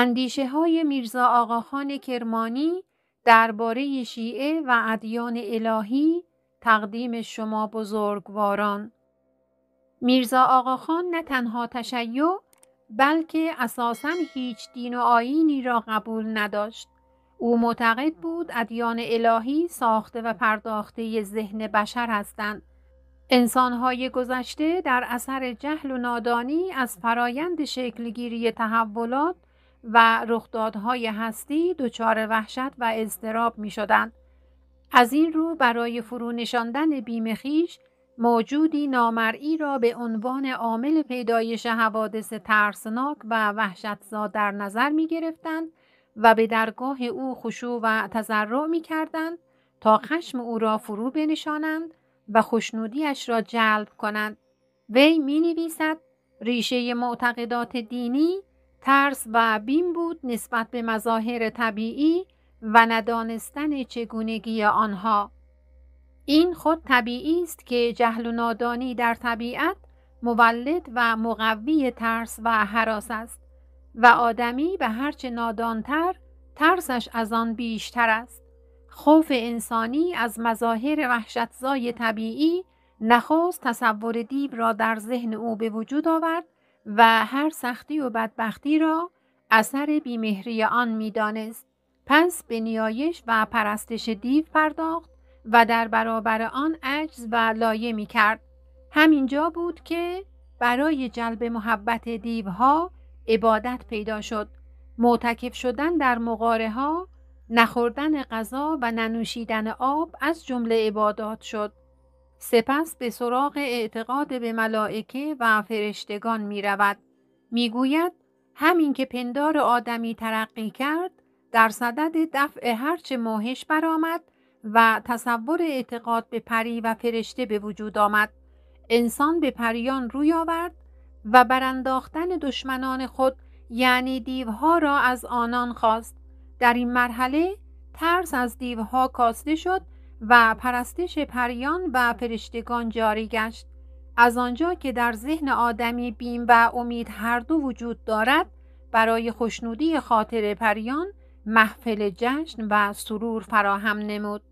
اندیشه های میرزا آقاخان کرمانی درباره شیعه و ادیان الهی تقدیم شما بزرگواران میرزا آقاخان نه تنها تشیع بلکه اساسا هیچ دین و آیینی را قبول نداشت او معتقد بود ادیان الهی ساخته و پرداخته ذهن بشر هستند انسانهای گذشته در اثر جهل و نادانی از فرایند شکلگیری تحولات و رخدادهای هستی دچار وحشت و اضطراب می شدند. از این رو برای فرو نشاندن بیم خیش موجودی نامرئی را به عنوان عامل پیدایش حوادث ترسناک و وحشتزا در نظر می گرفتند و به درگاه او خشوع و تضرع می کردند تا خشم او را فرو بنشانند و خشنودیش را جلب کنند. وی می نویسد ریشه معتقدات دینی ترس و بیم بود نسبت به مظاهر طبیعی و ندانستن چگونگی آنها این خود طبیعی است که جهل و نادانی در طبیعت مولد و مقوی ترس و حراس است و آدمی به هرچه نادانتر ترسش از آن بیشتر است خوف انسانی از مظاهر وحشتزای طبیعی نخست تصور دیو را در ذهن او به وجود آورد و هر سختی و بدبختی را اثر بیمهری آن میدانست پس به نیایش و پرستش دیو پرداخت و در برابر آن عجز و لایه می کرد. همینجا بود که برای جلب محبت دیوها عبادت پیدا شد. معتکف شدن در مغاره ها، نخوردن غذا و ننوشیدن آب از جمله عبادات شد. سپس به سراغ اعتقاد به ملائکه و فرشتگان می رود. می گوید همین که پندار آدمی ترقی کرد در صدد دفع هرچه ماهش برآمد و تصور اعتقاد به پری و فرشته به وجود آمد انسان به پریان روی آورد و برانداختن دشمنان خود یعنی دیوها را از آنان خواست در این مرحله ترس از دیوها کاسته شد و پرستش پریان و فرشتگان جاری گشت از آنجا که در ذهن آدمی بیم و امید هر دو وجود دارد برای خوشنودی خاطر پریان محفل جشن و سرور فراهم نمود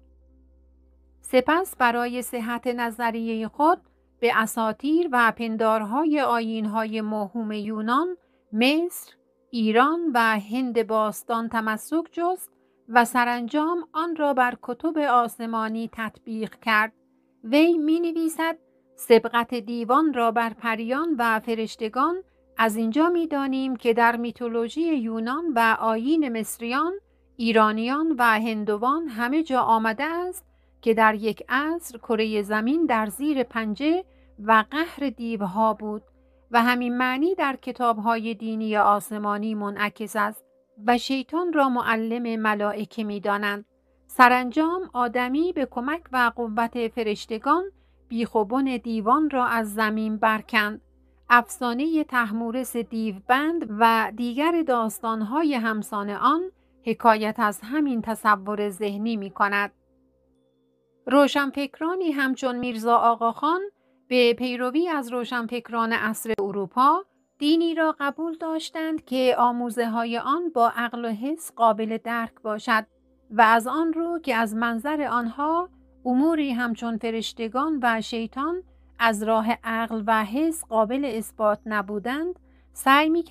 سپس برای صحت نظریه خود به اساتیر و پندارهای آیینهای موهوم یونان مصر ایران و هند باستان تمسک جست و سرانجام آن را بر کتب آسمانی تطبیق کرد وی می نویسد سبقت دیوان را بر پریان و فرشتگان از اینجا می دانیم که در میتولوژی یونان و آیین مصریان ایرانیان و هندوان همه جا آمده است که در یک عصر کره زمین در زیر پنجه و قهر دیوها بود و همین معنی در کتابهای دینی آسمانی منعکس است و شیطان را معلم ملائکه می دانند. سرانجام آدمی به کمک و قوت فرشتگان بیخوبون دیوان را از زمین برکند. افسانه تحمورس بند و دیگر داستانهای همسان آن حکایت از همین تصور ذهنی می کند. روشنفکرانی همچون میرزا آقاخان به پیروی از روشنفکران اصر اروپا دینی را قبول داشتند که آموزه های آن با عقل و حس قابل درک باشد و از آن رو که از منظر آنها اموری همچون فرشتگان و شیطان از راه عقل و حس قابل اثبات نبودند سعی می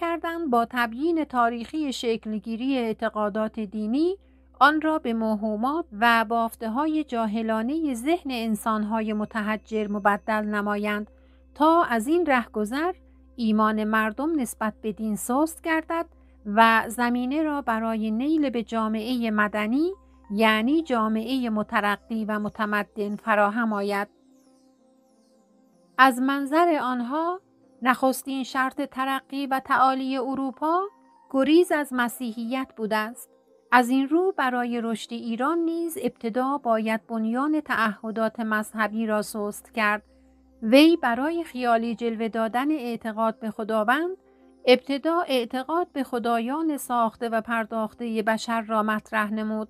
با تبیین تاریخی شکلگیری اعتقادات دینی آن را به مهمات و بافته های جاهلانه ذهن انسانهای متحجر مبدل نمایند تا از این رهگذر ایمان مردم نسبت به دین سست گردد و زمینه را برای نیل به جامعه مدنی یعنی جامعه مترقی و متمدن فراهم آید از منظر آنها نخستین شرط ترقی و تعالی اروپا گریز از مسیحیت بوده است از این رو برای رشد ایران نیز ابتدا باید بنیان تعهدات مذهبی را سست کرد وی برای خیالی جلوه دادن اعتقاد به خداوند ابتدا اعتقاد به خدایان ساخته و پرداخته بشر را مطرح نمود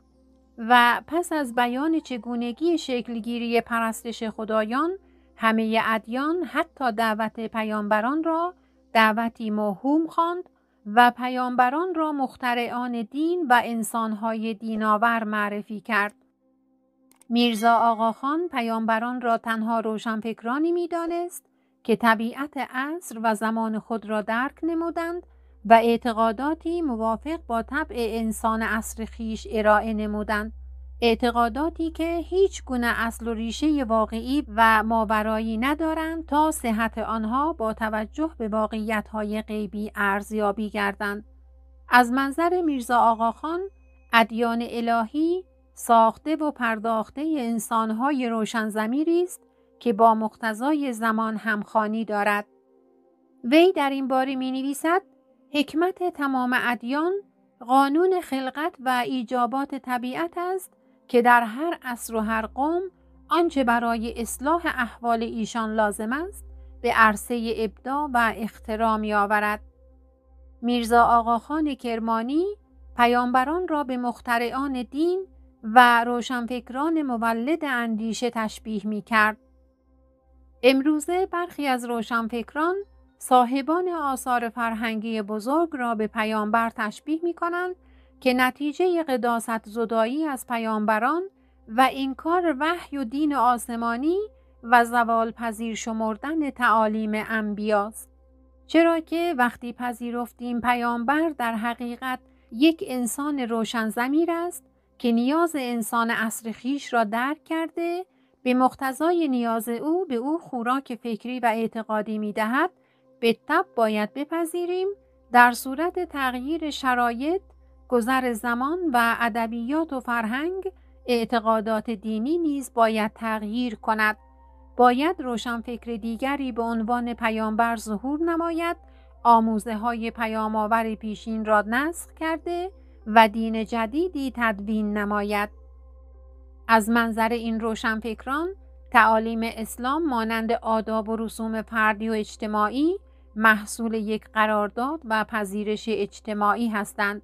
و پس از بیان چگونگی شکلگیری پرستش خدایان همه ادیان حتی دعوت پیامبران را دعوتی موهوم خواند و پیامبران را مخترعان دین و انسانهای دیناور معرفی کرد میرزا آقاخان پیامبران را تنها روشنفکرانی میدانست که طبیعت عصر و زمان خود را درک نمودند و اعتقاداتی موافق با طبع انسان عصر خیش ارائه نمودند اعتقاداتی که هیچ گونه اصل و ریشه واقعی و ماورایی ندارند تا صحت آنها با توجه به واقعیت‌های غیبی ارزیابی گردند از منظر میرزا آقاخان ادیان الهی ساخته و پرداخته انسانهای روشن زمیری است که با مقتضای زمان همخانی دارد. وی در این باری می نویسد حکمت تمام ادیان قانون خلقت و ایجابات طبیعت است که در هر عصر و هر قوم آنچه برای اصلاح احوال ایشان لازم است به عرصه ابدا و اختراع می آورد. میرزا آقاخان کرمانی پیامبران را به مخترعان دین و روشنفکران مولد اندیشه تشبیه می کرد. امروزه برخی از روشنفکران صاحبان آثار فرهنگی بزرگ را به پیامبر تشبیه می کنند که نتیجه قداست زدایی از پیامبران و کار وحی و دین آسمانی و زوال پذیر شمردن تعالیم انبیاست. چرا که وقتی پذیرفتیم پیامبر در حقیقت یک انسان روشن زمیر است که نیاز انسان اصر خیش را درک کرده به مقتضای نیاز او به او خوراک فکری و اعتقادی می دهد به تب باید بپذیریم در صورت تغییر شرایط گذر زمان و ادبیات و فرهنگ اعتقادات دینی نیز باید تغییر کند باید روشن فکر دیگری به عنوان پیامبر ظهور نماید آموزه های پیامآور پیشین را نسخ کرده و دین جدیدی تدوین نماید از منظر این روشنفکران تعالیم اسلام مانند آداب و رسوم فردی و اجتماعی محصول یک قرارداد و پذیرش اجتماعی هستند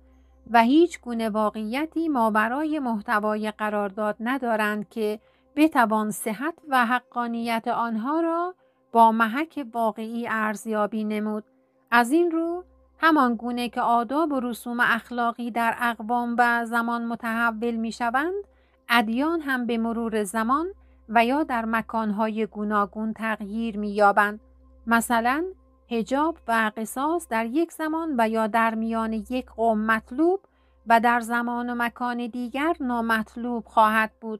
و هیچ گونه واقعیتی ما برای محتوای قرارداد ندارند که بتوان صحت و حقانیت آنها را با محک واقعی ارزیابی نمود از این رو همان گونه که آداب و رسوم اخلاقی در اقوام و زمان متحول می شوند، ادیان هم به مرور زمان و یا در مکانهای گوناگون تغییر می یابند. مثلا هجاب و قصاص در یک زمان و یا در میان یک قوم مطلوب و در زمان و مکان دیگر نامطلوب خواهد بود.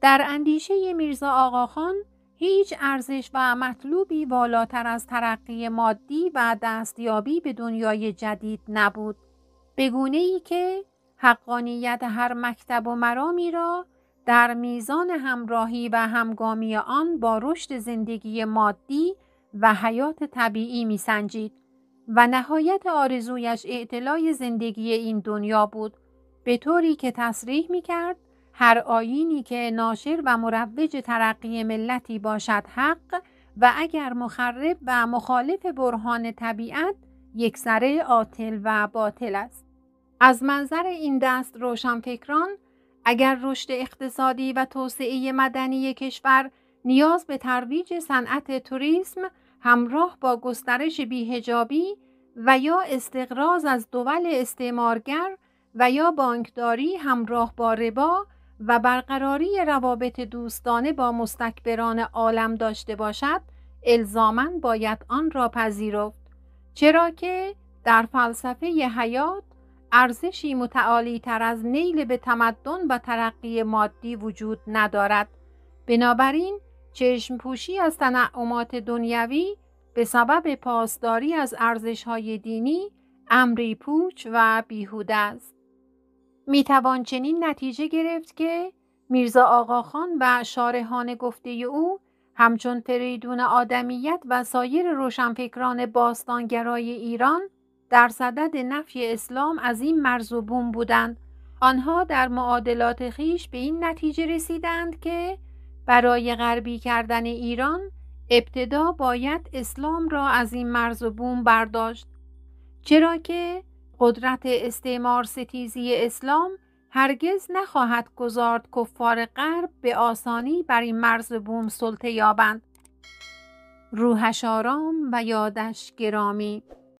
در اندیشه میرزا آقاخان هیچ ارزش و مطلوبی بالاتر از ترقی مادی و دستیابی به دنیای جدید نبود بگونه ای که حقانیت هر مکتب و مرامی را در میزان همراهی و همگامی آن با رشد زندگی مادی و حیات طبیعی میسنجید و نهایت آرزویش اعتلای زندگی این دنیا بود به طوری که تصریح می کرد هر آینی که ناشر و مروج ترقی ملتی باشد حق و اگر مخرب و مخالف برهان طبیعت یک سره آتل و باطل است از منظر این دست روشنفکران اگر رشد اقتصادی و توسعه مدنی کشور نیاز به ترویج صنعت توریسم همراه با گسترش بیهجابی و یا استقراض از دول استعمارگر و یا بانکداری همراه با ربا و برقراری روابط دوستانه با مستکبران عالم داشته باشد الزامن باید آن را پذیرفت چرا که در فلسفه حیات ارزشی متعالی تر از نیل به تمدن و ترقی مادی وجود ندارد بنابراین چشم پوشی از تنعمات دنیوی به سبب پاسداری از های دینی امری پوچ و بیهوده است میتوان چنین نتیجه گرفت که میرزا آقاخان و شارحان گفته او همچون فریدون آدمیت و سایر روشنفکران باستانگرای ایران در صدد نفی اسلام از این مرز و بوم بودند آنها در معادلات خیش به این نتیجه رسیدند که برای غربی کردن ایران ابتدا باید اسلام را از این مرز و بوم برداشت چرا که قدرت استعمار ستیزی اسلام هرگز نخواهد گذارد کفار غرب به آسانی بر این مرز بوم سلطه یابند روحش آرام و یادش گرامی